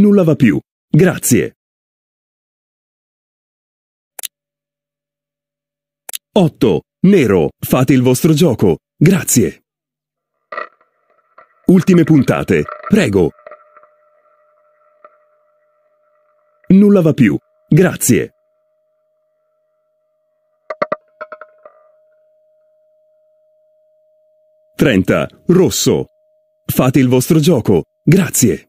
Nulla va più. Grazie. 8. Nero, fate il vostro gioco. Grazie. Ultime puntate. Prego. Nulla va più. Grazie. Trenta. Rosso. Fate il vostro gioco. Grazie.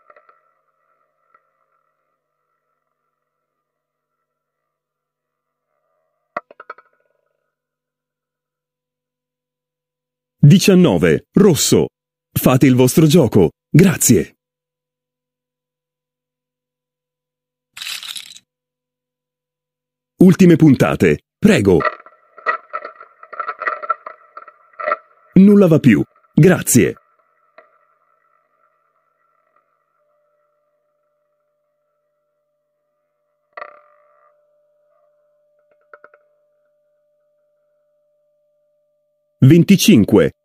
19. Rosso. Fate il vostro gioco. Grazie. Ultime puntate. Prego. Nulla va più. Grazie. Venticinque.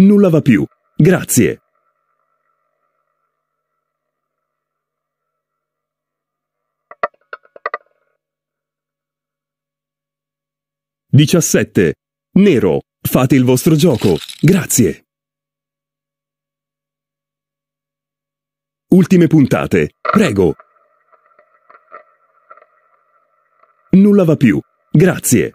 Nulla va più. Grazie. Diciassette. Nero. Fate il vostro gioco. Grazie. Ultime puntate. Prego. Nulla va più. Grazie.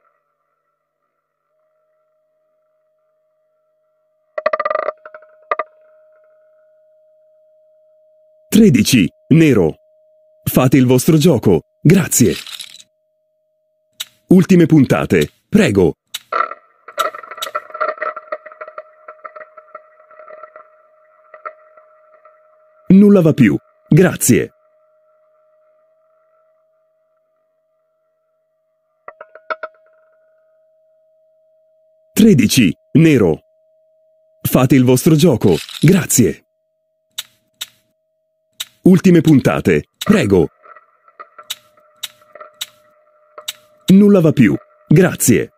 13, nero. Fate il vostro gioco, grazie. Ultime puntate, prego. Nulla va più, grazie. Tredici, nero. Fate il vostro gioco, grazie. Ultime puntate. Prego. Nulla va più. Grazie.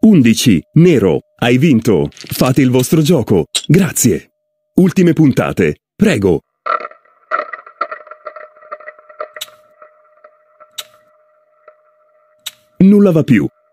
Undici. Nero. Hai vinto. Fate il vostro gioco. Grazie. Ultime puntate. Prego. Nulla va più.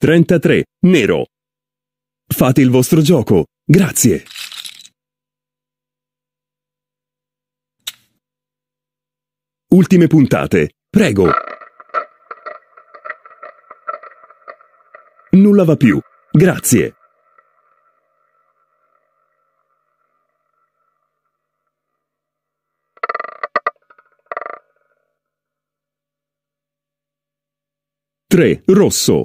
33. Nero. Fate il vostro gioco. Grazie. Ultime puntate. Prego. Nulla va più. Grazie. Tre. Rosso.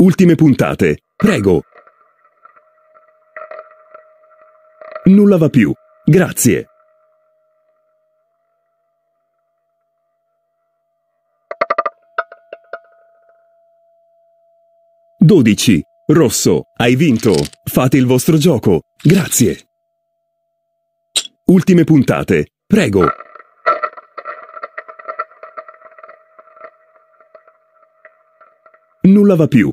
Ultime puntate. Prego. Nulla va più. Grazie. Dodici. Rosso, hai vinto. Fate il vostro gioco. Grazie. Ultime puntate. Prego. Nulla va più.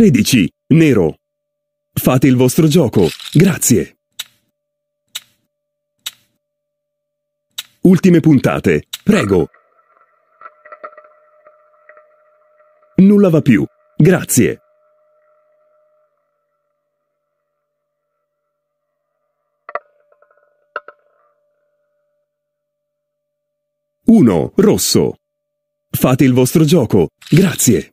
13, nero. Fate il vostro gioco, grazie. Ultime puntate, prego. Nulla va più, grazie. Uno, rosso. Fate il vostro gioco, grazie.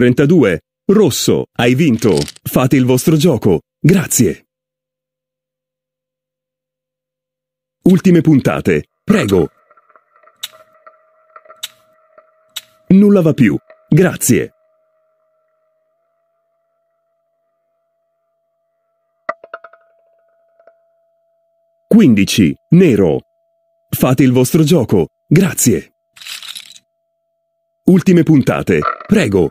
32. Rosso, hai vinto. Fate il vostro gioco. Grazie. Ultime puntate. Prego. Nulla va più. Grazie. Quindici. Nero. Fate il vostro gioco. Grazie. Ultime puntate. Prego.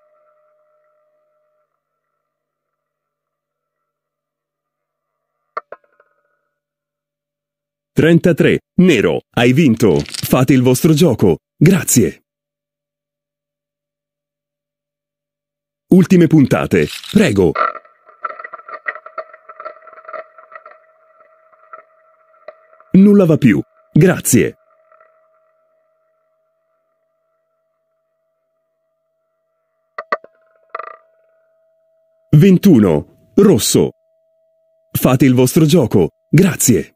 33. Nero, hai vinto. Fate il vostro gioco. Grazie. Ultime puntate. Prego. Nulla va più. Grazie. Ventuno. Rosso. Fate il vostro gioco. Grazie.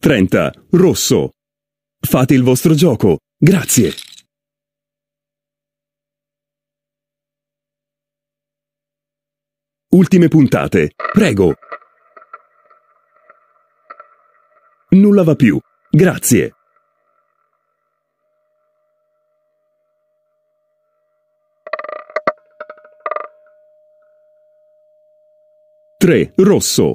30. Rosso. Fate il vostro gioco. Grazie. Ultime puntate. Prego. Nulla va più. Grazie. Tre. Rosso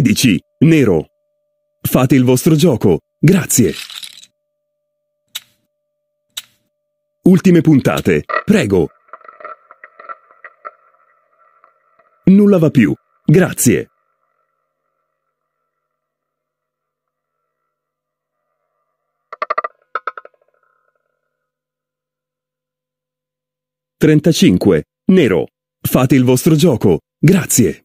13, nero. Fate il vostro gioco, grazie. Ultime puntate, prego. Nulla va più, grazie. Trentacinque, nero. Fate il vostro gioco, grazie.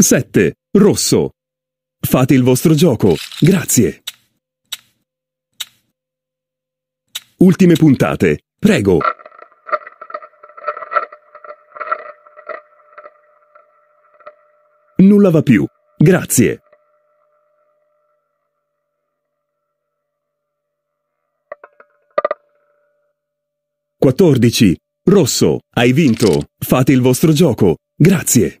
7. Rosso. Fate il vostro gioco. Grazie. Ultime puntate. Prego. Nulla va più. Grazie. Quattordici. Rosso, hai vinto. Fate il vostro gioco. Grazie.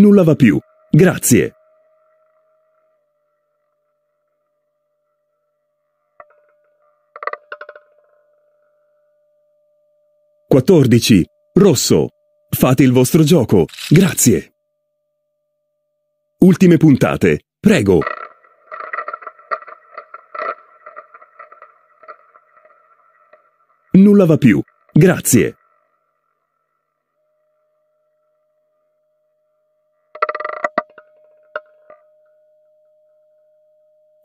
nulla va più. Grazie. Quattordici. Rosso. Fate il vostro gioco. Grazie. Ultime puntate. Prego. Nulla va più. Grazie.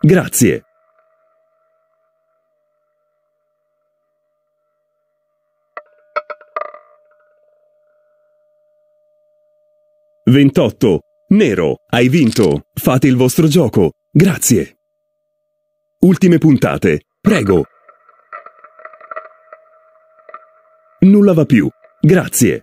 Grazie. Ventotto. Nero, hai vinto. Fate il vostro gioco. Grazie. Ultime puntate. Prego. Nulla va più. Grazie.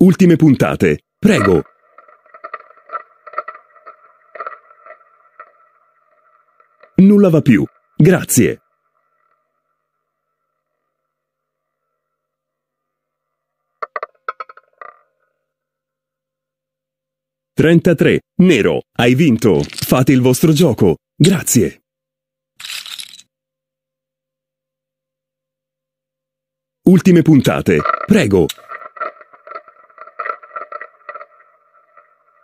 Ultime puntate. Prego. Nulla va più. Grazie. Trentatré. Nero. Hai vinto. Fate il vostro gioco. Grazie. Ultime puntate. Prego.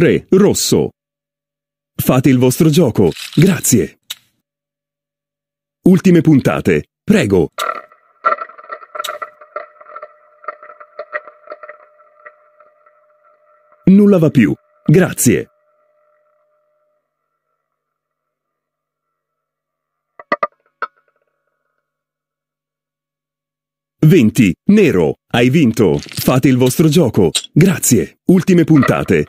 3. Rosso. Fate il vostro gioco. Grazie. Ultime puntate. Prego. Nulla va più. Grazie. Venti. Nero. Hai vinto. Fate il vostro gioco. Grazie. Ultime puntate.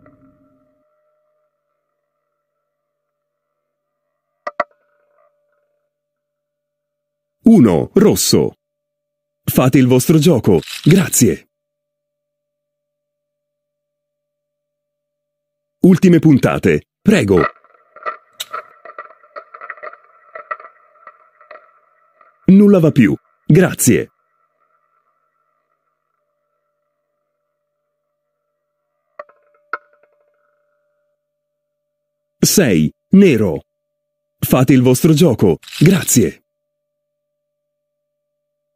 1. Rosso. Fate il vostro gioco. Grazie. Ultime puntate. Prego. Nulla va più. Grazie. Sei. Nero. Fate il vostro gioco. Grazie.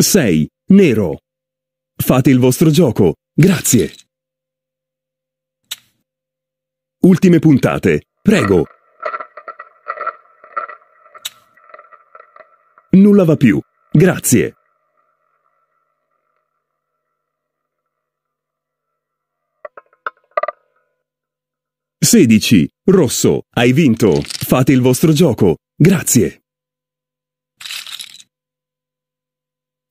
6. Nero. Fate il vostro gioco. Grazie. Ultime puntate. Prego. Nulla va più. Grazie. Sedici. Rosso. Hai vinto. Fate il vostro gioco. Grazie.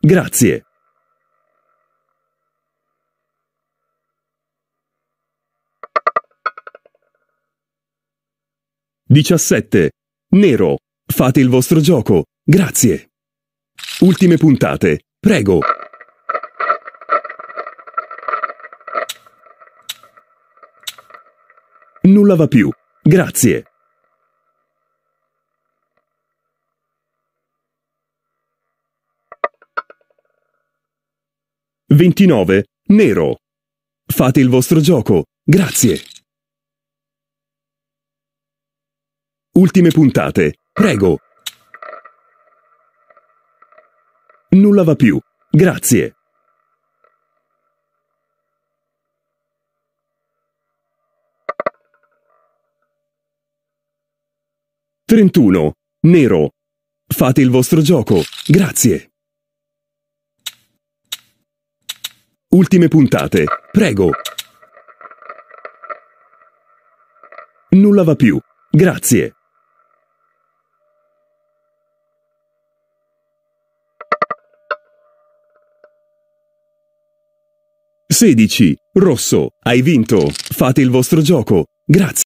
Grazie. Diciassette. Nero. Fate il vostro gioco. Grazie. Ultime puntate. Prego. Nulla va più. Grazie. 29. Nero. Fate il vostro gioco. Grazie. Ultime puntate. Prego. Nulla va più. Grazie. Trentuno. Nero. Fate il vostro gioco. Grazie. Ultime puntate. Prego. Nulla va più. Grazie. Sedici. Rosso. Hai vinto. Fate il vostro gioco. Grazie.